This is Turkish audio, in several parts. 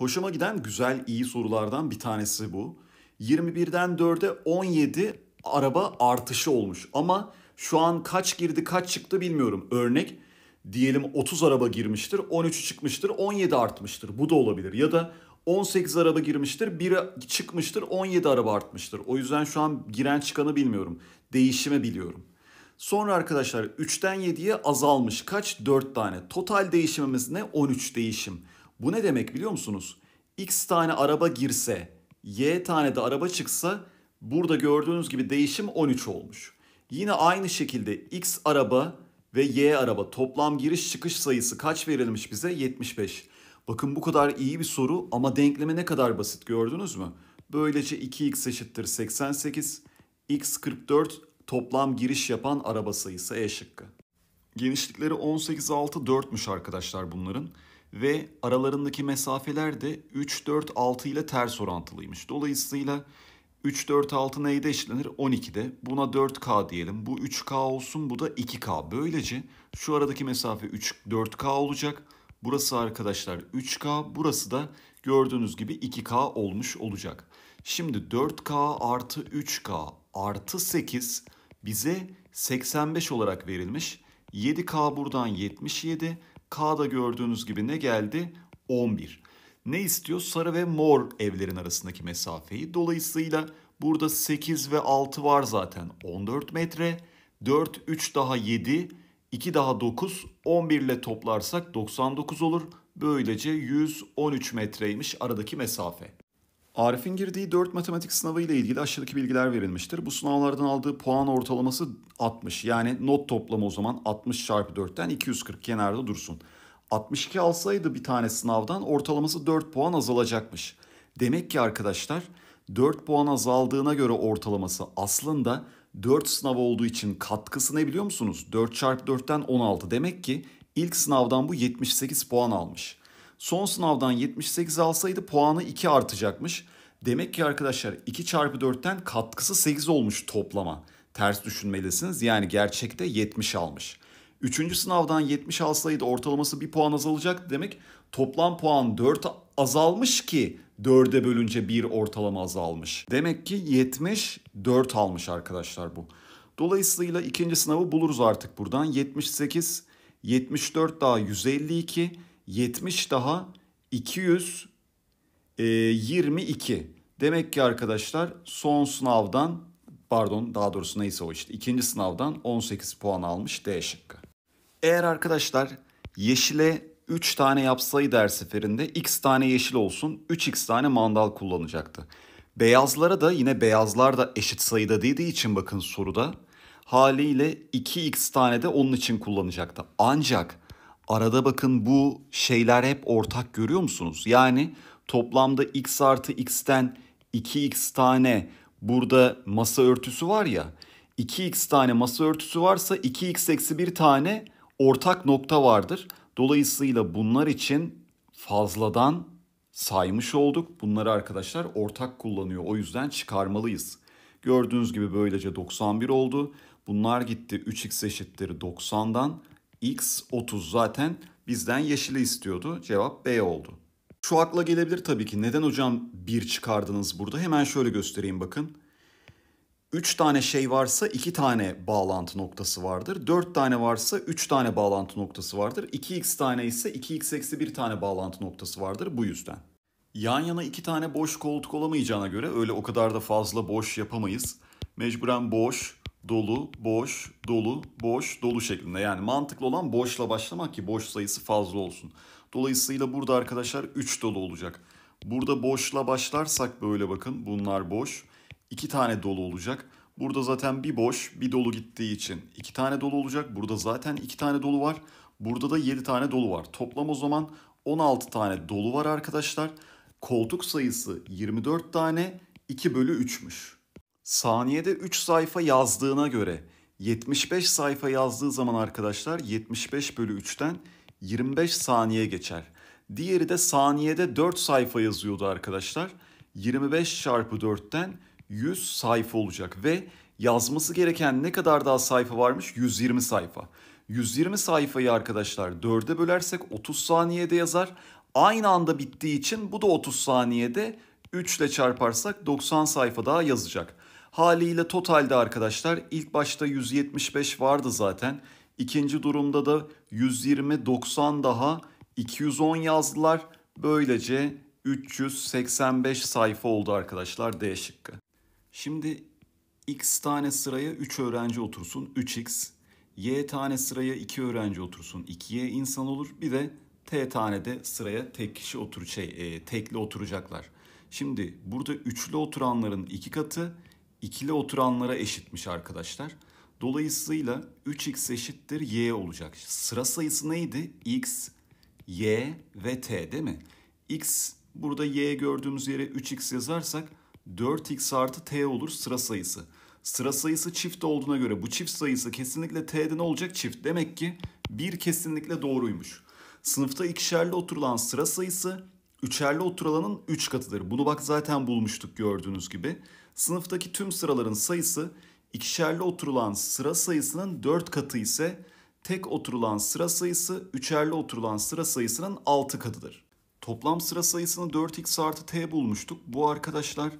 Hoşuma giden güzel iyi sorulardan bir tanesi bu. 21'den 4'e 17 araba artışı olmuş ama şu an kaç girdi kaç çıktı bilmiyorum. Örnek diyelim 30 araba girmiştir, 13 çıkmıştır, 17 artmıştır. Bu da olabilir. Ya da 18 araba girmiştir, 1 çıkmıştır, 17 araba artmıştır. O yüzden şu an giren çıkanı bilmiyorum. Değişimi biliyorum. Sonra arkadaşlar 3'ten 7'ye azalmış. Kaç? 4 tane. Total değişimimiz ne? 13 değişim. Bu ne demek biliyor musunuz? X tane araba girse, Y tane de araba çıksa burada gördüğünüz gibi değişim 13 olmuş. Yine aynı şekilde X araba ve Y araba toplam giriş çıkış sayısı kaç verilmiş bize? 75. Bakın bu kadar iyi bir soru ama denkleme ne kadar basit gördünüz mü? Böylece 2x eşittir 88, x 44 toplam giriş yapan araba sayısı E şıkkı. Genişlikleri 18, 6, 4'müş arkadaşlar bunların ve aralarındaki mesafeler de 3, 4, 6 ile ters orantılıymış. Dolayısıyla 3, 4, 6 neyde eşlenir? 12'de. Buna 4K diyelim. Bu 3K olsun bu da 2K. Böylece şu aradaki mesafe 3, 4K olacak. Burası arkadaşlar 3K. Burası da gördüğünüz gibi 2K olmuş olacak. Şimdi 4K artı 3K artı 8 bize 85 olarak verilmiş. 7K buradan 77, K'da gördüğünüz gibi ne geldi? 11. Ne istiyor? Sarı ve mor evlerin arasındaki mesafeyi. Dolayısıyla burada 8 ve 6 var zaten 14 metre. 4, 3 daha 7, 2 daha 9, 11 ile toplarsak 99 olur. Böylece 113 metreymiş aradaki mesafe. Arif'in girdiği 4 matematik sınavı ile ilgili aşağıdaki bilgiler verilmiştir. Bu sınavlardan aldığı puan ortalaması 60. Yani not toplamı o zaman 60 çarpı 4'ten 240 kenarda dursun. 62 alsaydı bir tane sınavdan ortalaması 4 puan azalacakmış. Demek ki arkadaşlar 4 puan azaldığına göre ortalaması aslında 4 sınav olduğu için katkısı ne biliyor musunuz? 4 çarpı 4'ten 16 demek ki ilk sınavdan bu 78 puan almış. Son sınavdan 78 alsaydı puanı 2 artacakmış. Demek ki arkadaşlar 2 çarpı 4'ten katkısı 8 olmuş toplama. Ters düşünmelisiniz. Yani gerçekte 70 almış. Üçüncü sınavdan 70 alsaydı ortalaması 1 puan azalacak demek. Toplam puan 4 azalmış ki 4'e bölünce 1 ortalama azalmış. Demek ki 70 4 almış arkadaşlar bu. Dolayısıyla ikinci sınavı buluruz artık buradan. 78, 74 daha 152, 70 daha 222. E, Demek ki arkadaşlar son sınavdan pardon daha doğrusu neyse o işte ikinci sınavdan 18 puan almış D şıkkı. Eğer arkadaşlar yeşile 3 tane yapsaydı her seferinde x tane yeşil olsun 3x tane mandal kullanacaktı. Beyazlara da yine beyazlar da eşit sayıda dediği için bakın soruda haliyle 2x tane de onun için kullanacaktı. Ancak arada bakın bu şeyler hep ortak görüyor musunuz? Yani toplamda x artı x'ten 2x tane burada masa örtüsü var ya 2x tane masa örtüsü varsa 2x eksi 1 tane ortak nokta vardır. Dolayısıyla bunlar için fazladan saymış olduk. Bunları arkadaşlar ortak kullanıyor. O yüzden çıkarmalıyız. Gördüğünüz gibi böylece 91 oldu. Bunlar gitti 3x eşittir 90'dan. X30 zaten bizden yeşili istiyordu. Cevap B oldu. Şu akla gelebilir tabii ki. Neden hocam bir çıkardınız burada? Hemen şöyle göstereyim bakın. 3 tane şey varsa 2 tane bağlantı noktası vardır. 4 tane varsa 3 tane bağlantı noktası vardır. 2x tane ise 2x eksi 1 tane bağlantı noktası vardır bu yüzden. Yan yana 2 tane boş koltuk olamayacağına göre öyle o kadar da fazla boş yapamayız. Mecburen boş dolu, boş, dolu, boş, dolu şeklinde. Yani mantıklı olan boşla başlamak ki boş sayısı fazla olsun. Dolayısıyla burada arkadaşlar 3 dolu olacak. Burada boşla başlarsak böyle bakın bunlar boş. 2 tane dolu olacak. Burada zaten bir boş, bir dolu gittiği için 2 tane dolu olacak. Burada zaten 2 tane dolu var. Burada da 7 tane dolu var. Toplam o zaman 16 tane dolu var arkadaşlar. Koltuk sayısı 24 tane, 2 bölü 3'müş saniyede 3 sayfa yazdığına göre 75 sayfa yazdığı zaman arkadaşlar 75 bölü 3'ten 25 saniye geçer. Diğeri de saniyede 4 sayfa yazıyordu arkadaşlar. 25 çarpı 4'ten 100 sayfa olacak ve yazması gereken ne kadar daha sayfa varmış? 120 sayfa. 120 sayfayı arkadaşlar 4'e bölersek 30 saniyede yazar. Aynı anda bittiği için bu da 30 saniyede 3 ile çarparsak 90 sayfa daha yazacak. Haliyle totalde arkadaşlar ilk başta 175 vardı zaten. İkinci durumda da 120 90 daha 210 yazdılar. Böylece 385 sayfa oldu arkadaşlar D şıkkı. Şimdi x tane sıraya 3 öğrenci otursun 3x. Y tane sıraya 2 öğrenci otursun 2y insan olur. Bir de T tane de sıraya tek kişi otur şey e, tekli oturacaklar. Şimdi burada üçlü oturanların iki katı ikili oturanlara eşitmiş arkadaşlar. Dolayısıyla 3x eşittir y olacak. Sıra sayısı neydi? x, y ve t değil mi? x burada y gördüğümüz yere 3x yazarsak 4x artı t olur sıra sayısı. Sıra sayısı çift olduğuna göre bu çift sayısı kesinlikle t'de ne olacak? Çift. Demek ki bir kesinlikle doğruymuş. Sınıfta ikişerli oturulan sıra sayısı üçerli oturalanın 3 üç katıdır. Bunu bak zaten bulmuştuk gördüğünüz gibi. Sınıftaki tüm sıraların sayısı ikişerli oturulan sıra sayısının 4 katı ise tek oturulan sıra sayısı üçerli oturulan sıra sayısının 6 katıdır. Toplam sıra sayısını 4x artı t bulmuştuk. Bu arkadaşlar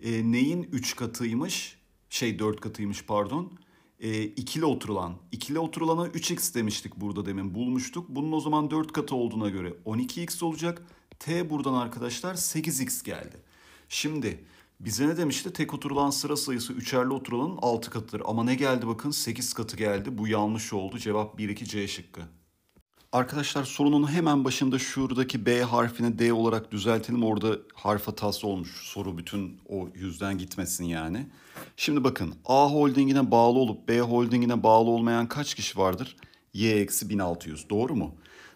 e, neyin 3 katıymış? Şey 4 katıymış pardon. E, ikili oturulan. İkili oturulana 3x demiştik burada demin bulmuştuk. Bunun o zaman 4 katı olduğuna göre 12x olacak. T buradan arkadaşlar 8x geldi. Şimdi bize ne demişti? Tek oturulan sıra sayısı üçerli oturulanın 6 katıdır. Ama ne geldi bakın? 8 katı geldi. Bu yanlış oldu. Cevap 1 2 C şıkkı. Arkadaşlar sorunun hemen başında şuradaki B harfini D olarak düzeltelim. Orada harf hatası olmuş. Soru bütün o yüzden gitmesin yani. Şimdi bakın A holdingine bağlı olup B holdingine bağlı olmayan kaç kişi vardır? Y eksi 1600 doğru mu?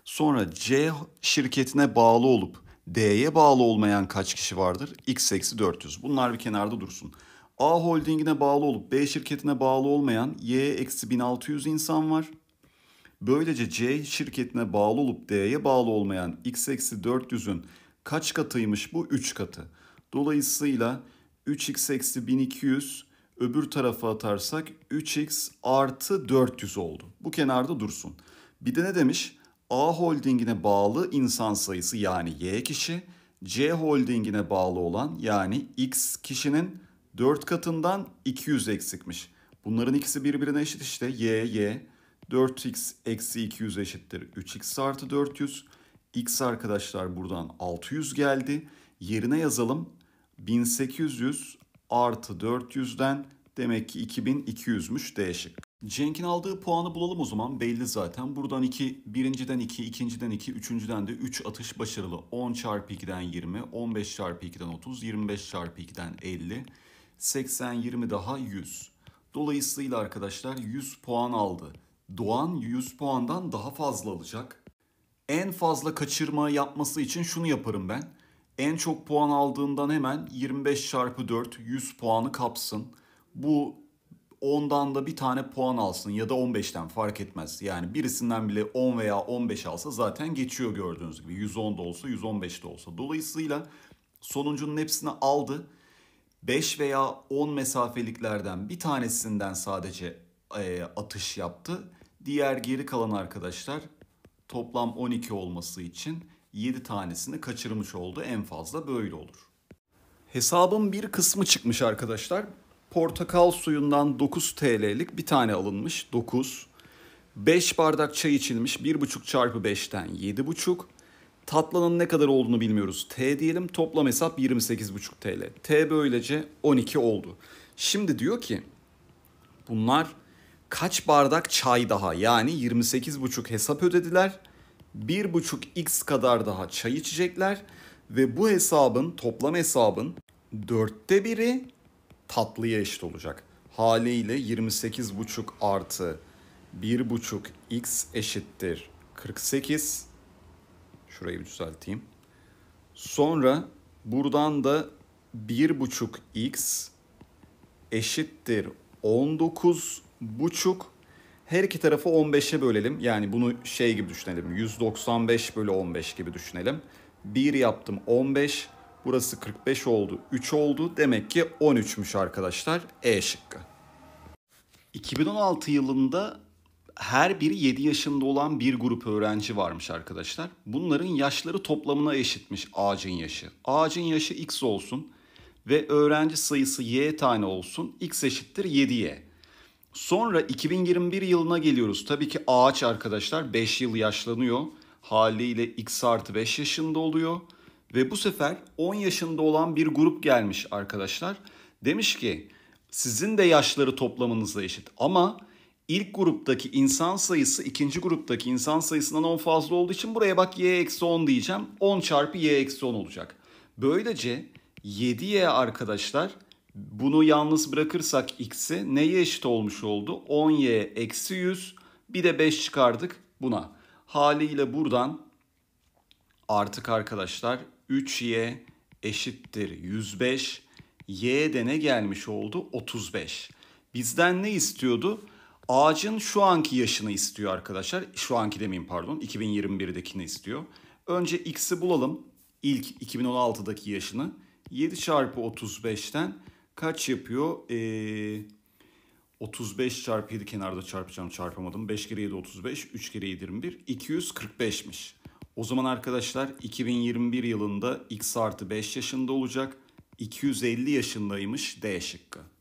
Sonra C şirketine bağlı olup D'ye bağlı olmayan kaç kişi vardır? X eksi 400. Bunlar bir kenarda dursun. A holdingine bağlı olup B şirketine bağlı olmayan Y eksi 1600 insan var. Böylece C şirketine bağlı olup D'ye bağlı olmayan X eksi 400'ün kaç katıymış bu? 3 katı. Dolayısıyla 3X eksi 1200 öbür tarafa atarsak 3X artı 400 oldu. Bu kenarda dursun. Bir de ne demiş? A holdingine bağlı insan sayısı yani Y kişi, C holdingine bağlı olan yani X kişinin 4 katından 200 eksikmiş. Bunların ikisi birbirine eşit işte. Y, Y. 4x eksi 200 eşittir 3x artı 400. X arkadaşlar buradan 600 geldi. Yerine yazalım. 1800 artı 400'den demek ki 2200'müş D şıkkı. Cenk'in aldığı puanı bulalım o zaman belli zaten. Buradan 2, birinciden 2, ikinciden 2, üçüncüden de 3 atış başarılı. 10 çarpı 2'den 20, 15 çarpı 2'den 30, 25 çarpı 2'den 50, 80, 20 daha 100. Dolayısıyla arkadaşlar 100 puan aldı. Doğan 100 puandan daha fazla alacak. En fazla kaçırma yapması için şunu yaparım ben. En çok puan aldığından hemen 25 çarpı 4 100 puanı kapsın. Bu 10'dan da bir tane puan alsın ya da 15'ten fark etmez. Yani birisinden bile 10 veya 15 alsa zaten geçiyor gördüğünüz gibi. 110 da olsa 115 de olsa. Dolayısıyla sonuncunun hepsini aldı. 5 veya 10 mesafeliklerden bir tanesinden sadece e, atış yaptı. Diğer geri kalan arkadaşlar toplam 12 olması için 7 tanesini kaçırmış oldu. En fazla böyle olur. Hesabın bir kısmı çıkmış arkadaşlar portakal suyundan 9 TL'lik bir tane alınmış 9. 5 bardak çay içilmiş 1,5 çarpı 5'ten 7,5. Tatlının ne kadar olduğunu bilmiyoruz. T diyelim toplam hesap 28,5 TL. T böylece 12 oldu. Şimdi diyor ki bunlar kaç bardak çay daha yani 28,5 hesap ödediler. 1,5x kadar daha çay içecekler ve bu hesabın toplam hesabın dörtte biri tatlıya eşit olacak. Haliyle 28,5 artı 1,5 x eşittir 48. Şurayı düzelteyim. Sonra buradan da 1,5 x eşittir 19 buçuk. Her iki tarafı 15'e bölelim. Yani bunu şey gibi düşünelim. 195 bölü 15 gibi düşünelim. 1 yaptım 15. Burası 45 oldu, 3 oldu. Demek ki 13'müş arkadaşlar. E şıkkı. 2016 yılında her biri 7 yaşında olan bir grup öğrenci varmış arkadaşlar. Bunların yaşları toplamına eşitmiş ağacın yaşı. Ağacın yaşı x olsun ve öğrenci sayısı y tane olsun. x eşittir 7y. Sonra 2021 yılına geliyoruz. Tabii ki ağaç arkadaşlar 5 yıl yaşlanıyor. Haliyle x artı 5 yaşında oluyor. Ve bu sefer 10 yaşında olan bir grup gelmiş arkadaşlar. Demiş ki sizin de yaşları toplamınızla eşit ama ilk gruptaki insan sayısı ikinci gruptaki insan sayısından 10 fazla olduğu için buraya bak y eksi 10 diyeceğim. 10 çarpı y eksi 10 olacak. Böylece 7y arkadaşlar bunu yalnız bırakırsak x'i neye eşit olmuş oldu? 10y eksi 100 bir de 5 çıkardık buna. Haliyle buradan artık arkadaşlar 3y eşittir 105. Y de ne gelmiş oldu? 35. Bizden ne istiyordu? Ağacın şu anki yaşını istiyor arkadaşlar. Şu anki demeyeyim pardon. 2021'dekini istiyor. Önce x'i bulalım. İlk 2016'daki yaşını. 7 çarpı 35'ten kaç yapıyor? Ee, 35 çarpı 7 kenarda çarpacağım çarpamadım. 5 kere 7 35, 3 kere 7 21, 245'miş. O zaman arkadaşlar 2021 yılında X artı 5 yaşında olacak. 250 yaşındaymış D şıkkı.